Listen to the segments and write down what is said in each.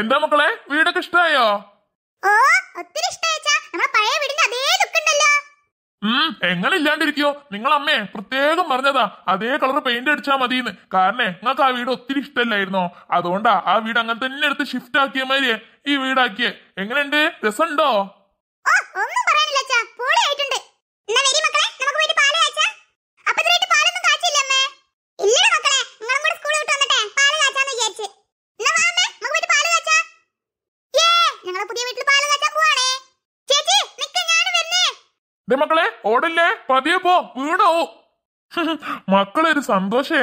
എന്താ മക്കളെ വീടൊക്കെ ഇഷ്ടായോ ഓ ഒത്തിരി പഴയ അതേ നിങ്ങൾ അമ്മേ പ്രത്യേകം പറഞ്ഞതാ അതേ കളർ പെയിന്റ് അടിച്ചാ മതിന്ന് കാരണം നിങ്ങൾക്ക് ആ വീട് ഒത്തിരി ഇഷ്ടമല്ലായിരുന്നോ അതുകൊണ്ടാ ആ വീട് അങ്ങനെ തന്നെ എടുത്ത് ഷിഫ്റ്റ് ആക്കിയ മാതിരി ഈ വീടാക്കിയേ എങ്ങനെയുണ്ട് രസമുണ്ടോ ഓ ദേ മക്കളെ ഓടല്ലേ പതിയെ പോ വീണോ മക്കളൊരു സന്തോഷേ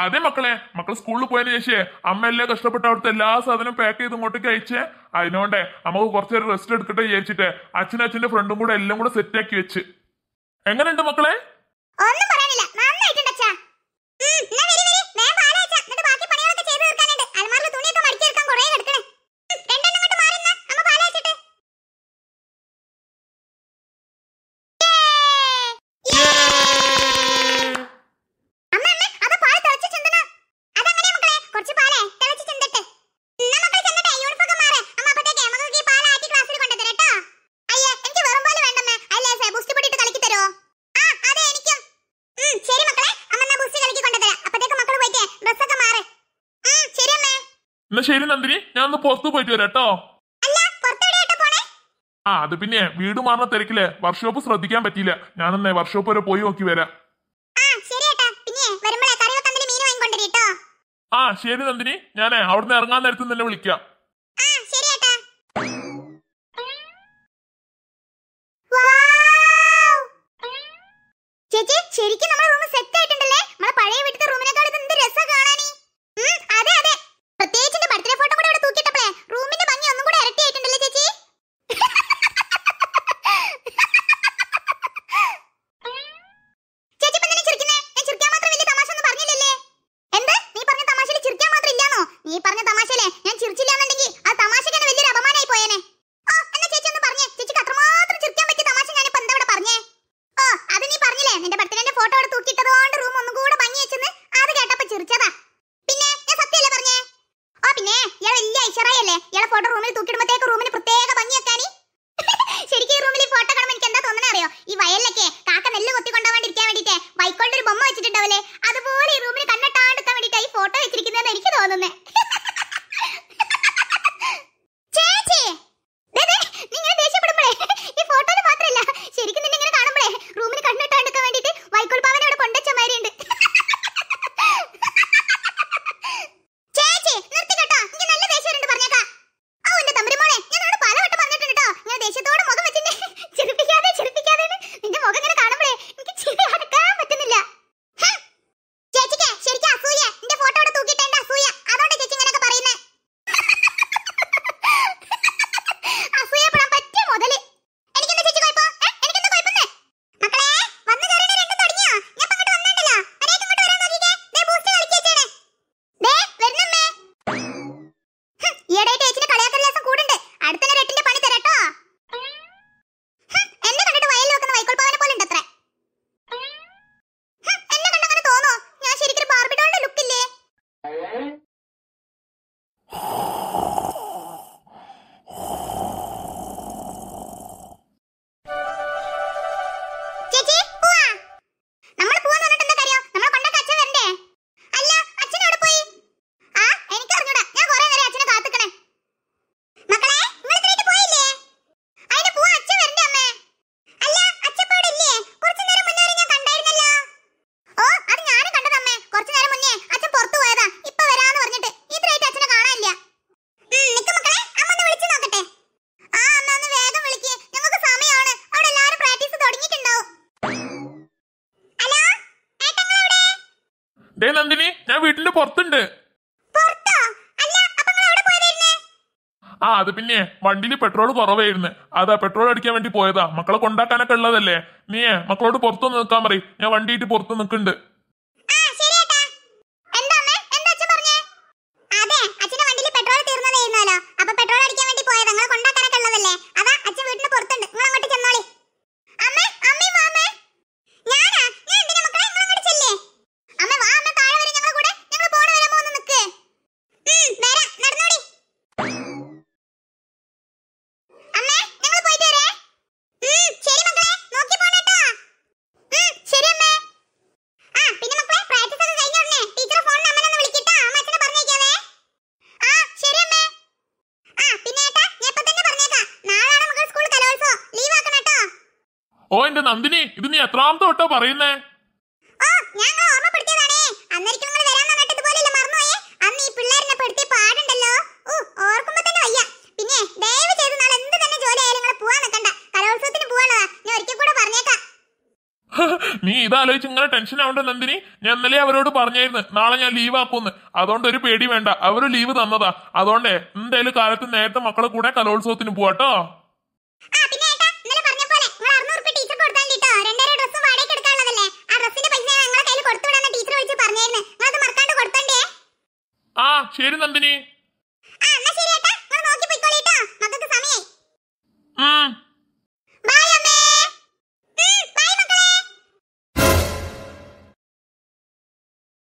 അതെ മക്കളെ മക്കൾ സ്കൂളിൽ പോയതിന് ശേഷേ അമ്മ എല്ലാം കഷ്ടപ്പെട്ട അവിടുത്തെ എല്ലാ സാധനവും പാക്ക് ചെയ്ത് ഇങ്ങോട്ടേക്ക് അയച്ചേ അതിനോണ്ട് നമുക്ക് കുറച്ചേരം റെസ്റ്റ് എടുക്കട്ടെ വിചാരിച്ചിട്ട് അച്ഛനും അച്ഛന്റെ ഫ്രണ്ടും കൂടെ എല്ലാം കൂടെ സെറ്റാക്കി വെച്ച് എങ്ങനെയുണ്ട് മക്കളെ ഒന്നും പറയാനില്ല மரல துணியை എന്നാ ശരി നന്ദിനി ഞാൻ ഒന്ന് പുറത്തു പോയിട്ട് വരാം കേട്ടോ ആ അത് പിന്നെ വീട് മാറുന്ന തിരക്കില്ലേ വർക്ക്ഷോപ്പ് ശ്രദ്ധിക്കാൻ പറ്റിയില്ല ഞാനൊന്നേ വർക്ക്ഷോപ്പ് വരെ പോയി നോക്കി വരാം ആ ശരി നന്ദിനി ഞാനേ അവിടുന്ന് ഇറങ്ങാൻ നേരത്ത് തന്നെ വിളിക്കാം ശരിക്കും എന്റെ ബർത്ത്ഡേന്റെ ഫോട്ടോ അവിടെ തൂക്കിയിട്ടതുകൊണ്ട് റൂം ഒന്നും കൂടെ ഭംഗി വെച്ചെന്ന് അത് കേട്ടപ്പോ ചിരിച്ചതാ പിന്നെ ഞാൻ സത്യമല്ലേ പറഞ്ഞേ ഓ പിന്നെ ഇയാൾ വലിയ ഐശ്വറായല്ലേ ഇയാളെ ഫോട്ടോ റൂമിൽ തൂക്കിടുമ്പോഴത്തേക്ക് റൂമിന് പ്രത്യേക ഭംഗി വെക്കാനി ശരിക്കും ഈ റൂമിൽ ഫോട്ടോ കാണുമ്പോൾ എനിക്ക് എന്താ തോന്നണ അറിയോ ഈ വയ ഡേ നന്ദിനി ഞാൻ വീട്ടിന്റെ പുറത്തുണ്ട് ആ അത് പിന്നെ വണ്ടിയിൽ പെട്രോൾ കുറവായിരുന്നു അതാ പെട്രോൾ അടിക്കാൻ വേണ്ടി പോയതാ മക്കളെ കൊണ്ടാക്കാനൊക്കെ ഉള്ളതല്ലേ നീയേ മക്കളോട് പുറത്തു നിൽക്കാൻ പറയും ഞാൻ വണ്ടിയിട്ട് പുറത്ത് നിൽക്കുന്നുണ്ട് ഓ എന്റെ നന്ദിനി ഇത് നീ എത്രാമത്തെ വട്ടോ പറയുന്നേ നീ ഇതാലോചിച്ച് ഇങ്ങനെ ടെൻഷൻ ആവണ്ട നന്ദിനി ഞാൻ ഇന്നലെ അവരോട് പറഞ്ഞായിരുന്നു നാളെ ഞാൻ ലീവ് ആക്കുമെന്ന് അതുകൊണ്ട് ഒരു പേടി വേണ്ട അവര് ലീവ് തന്നതാ അതുകൊണ്ടേ എന്തായാലും കാലത്ത് നേരത്തെ മക്കളെ കൂടെ കലോത്സവത്തിന് പോവാട്ടോ ആ ശരി നന്ദിനി